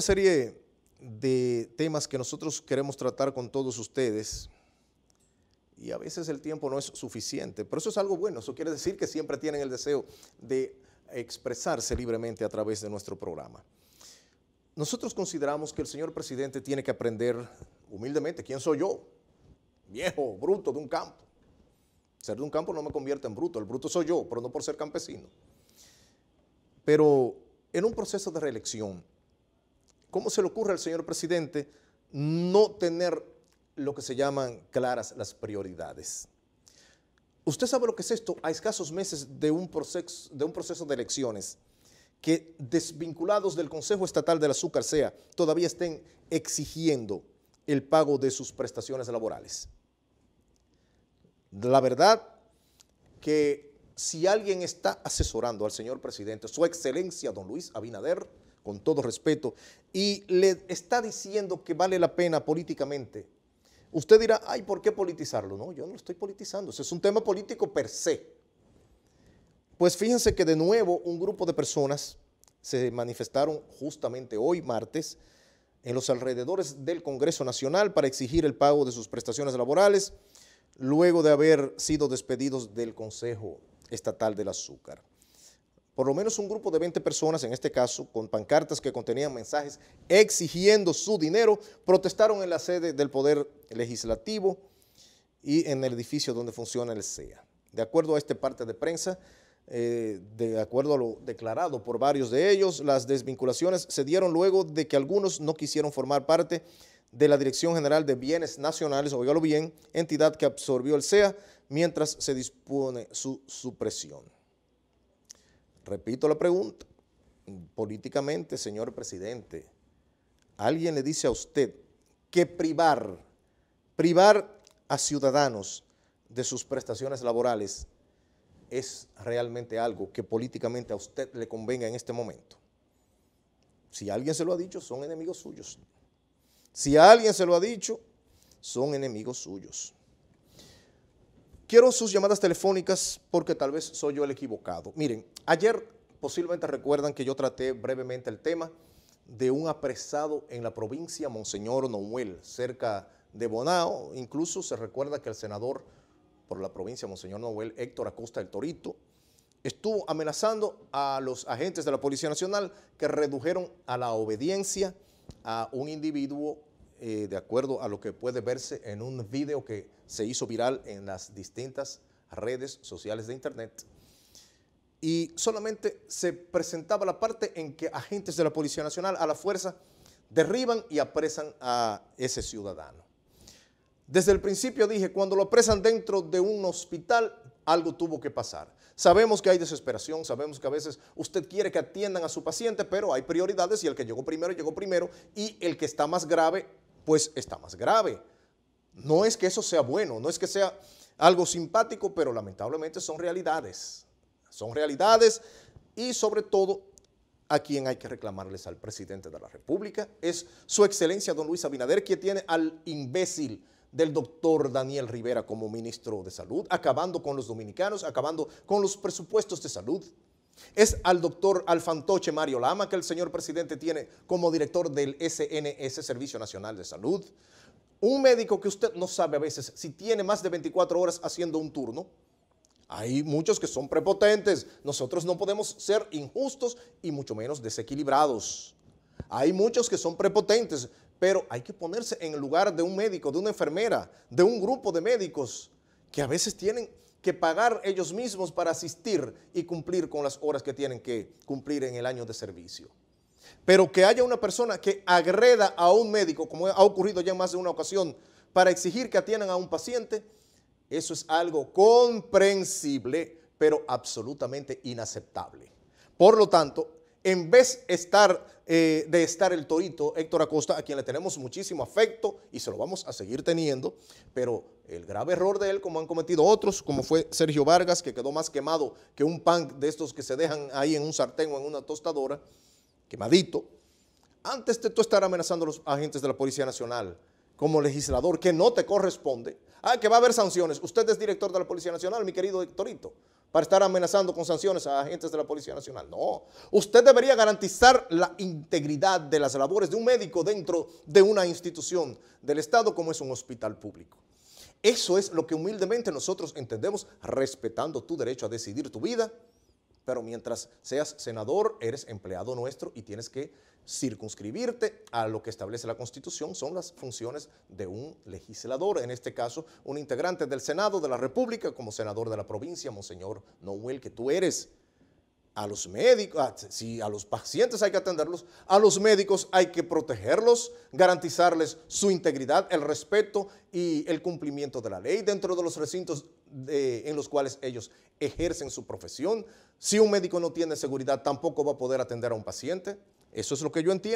serie de temas que nosotros queremos tratar con todos ustedes y a veces el tiempo no es suficiente, pero eso es algo bueno, eso quiere decir que siempre tienen el deseo de expresarse libremente a través de nuestro programa. Nosotros consideramos que el señor presidente tiene que aprender humildemente quién soy yo, viejo, bruto de un campo. Ser de un campo no me convierte en bruto, el bruto soy yo, pero no por ser campesino. Pero en un proceso de reelección, ¿Cómo se le ocurre al señor presidente no tener lo que se llaman claras las prioridades? Usted sabe lo que es esto a escasos meses de un proceso de, elecciones que desvinculados del Consejo Estatal del Azúcar sea, todavía estén exigiendo el pago de sus prestaciones laborales. La verdad que si alguien está asesorando al señor presidente, su excelencia don Luis Abinader, con todo respeto, y le está diciendo que vale la pena políticamente, usted dirá, ay, ¿por qué politizarlo? No, yo no lo estoy politizando, es un tema político per se. Pues fíjense que de nuevo un grupo de personas se manifestaron justamente hoy, martes, en los alrededores del Congreso Nacional para exigir el pago de sus prestaciones laborales luego de haber sido despedidos del Consejo Estatal del Azúcar por lo menos un grupo de 20 personas, en este caso con pancartas que contenían mensajes exigiendo su dinero, protestaron en la sede del Poder Legislativo y en el edificio donde funciona el CEA. De acuerdo a esta parte de prensa, eh, de acuerdo a lo declarado por varios de ellos, las desvinculaciones se dieron luego de que algunos no quisieron formar parte de la Dirección General de Bienes Nacionales, óigalo bien, entidad que absorbió el CEA, mientras se dispone su supresión. Repito la pregunta. Políticamente, señor presidente, alguien le dice a usted que privar, privar a ciudadanos de sus prestaciones laborales es realmente algo que políticamente a usted le convenga en este momento. Si alguien se lo ha dicho, son enemigos suyos. Si alguien se lo ha dicho, son enemigos suyos. Quiero sus llamadas telefónicas porque tal vez soy yo el equivocado. Miren, ayer posiblemente recuerdan que yo traté brevemente el tema de un apresado en la provincia Monseñor Noel, cerca de Bonao. Incluso se recuerda que el senador por la provincia Monseñor Noel, Héctor Acosta del Torito, estuvo amenazando a los agentes de la Policía Nacional que redujeron a la obediencia a un individuo eh, de acuerdo a lo que puede verse en un video que se hizo viral en las distintas redes sociales de Internet. Y solamente se presentaba la parte en que agentes de la Policía Nacional a la fuerza derriban y apresan a ese ciudadano. Desde el principio dije, cuando lo apresan dentro de un hospital, algo tuvo que pasar. Sabemos que hay desesperación, sabemos que a veces usted quiere que atiendan a su paciente, pero hay prioridades y el que llegó primero llegó primero y el que está más grave pues está más grave. No es que eso sea bueno, no es que sea algo simpático, pero lamentablemente son realidades. Son realidades y sobre todo a quien hay que reclamarles al presidente de la República es su excelencia don Luis Abinader, que tiene al imbécil del doctor Daniel Rivera como ministro de Salud, acabando con los dominicanos, acabando con los presupuestos de salud. Es al doctor, Alfantoche Mario Lama, que el señor presidente tiene como director del SNS, Servicio Nacional de Salud. Un médico que usted no sabe a veces si tiene más de 24 horas haciendo un turno. Hay muchos que son prepotentes. Nosotros no podemos ser injustos y mucho menos desequilibrados. Hay muchos que son prepotentes, pero hay que ponerse en el lugar de un médico, de una enfermera, de un grupo de médicos que a veces tienen que pagar ellos mismos para asistir y cumplir con las horas que tienen que cumplir en el año de servicio. Pero que haya una persona que agreda a un médico, como ha ocurrido ya en más de una ocasión, para exigir que atiendan a un paciente, eso es algo comprensible, pero absolutamente inaceptable. Por lo tanto, en vez estar, eh, de estar el torito Héctor Acosta, a quien le tenemos muchísimo afecto y se lo vamos a seguir teniendo, pero el grave error de él, como han cometido otros, como fue Sergio Vargas, que quedó más quemado que un pan de estos que se dejan ahí en un sartén o en una tostadora, quemadito, antes de tú estar amenazando a los agentes de la Policía Nacional como legislador, que no te corresponde, Ah, que va a haber sanciones. Usted es director de la Policía Nacional, mi querido doctorito, para estar amenazando con sanciones a agentes de la Policía Nacional. No, usted debería garantizar la integridad de las labores de un médico dentro de una institución del Estado como es un hospital público. Eso es lo que humildemente nosotros entendemos respetando tu derecho a decidir tu vida, pero mientras seas senador, eres empleado nuestro y tienes que circunscribirte a lo que establece la Constitución, son las funciones de un legislador, en este caso un integrante del Senado de la República como senador de la provincia, Monseñor Noel, que tú eres. A los médicos, ah, si a los pacientes hay que atenderlos, a los médicos hay que protegerlos, garantizarles su integridad, el respeto y el cumplimiento de la ley dentro de los recintos en los cuales ellos ejercen su profesión. Si un médico no tiene seguridad, tampoco va a poder atender a un paciente. Eso es lo que yo entiendo.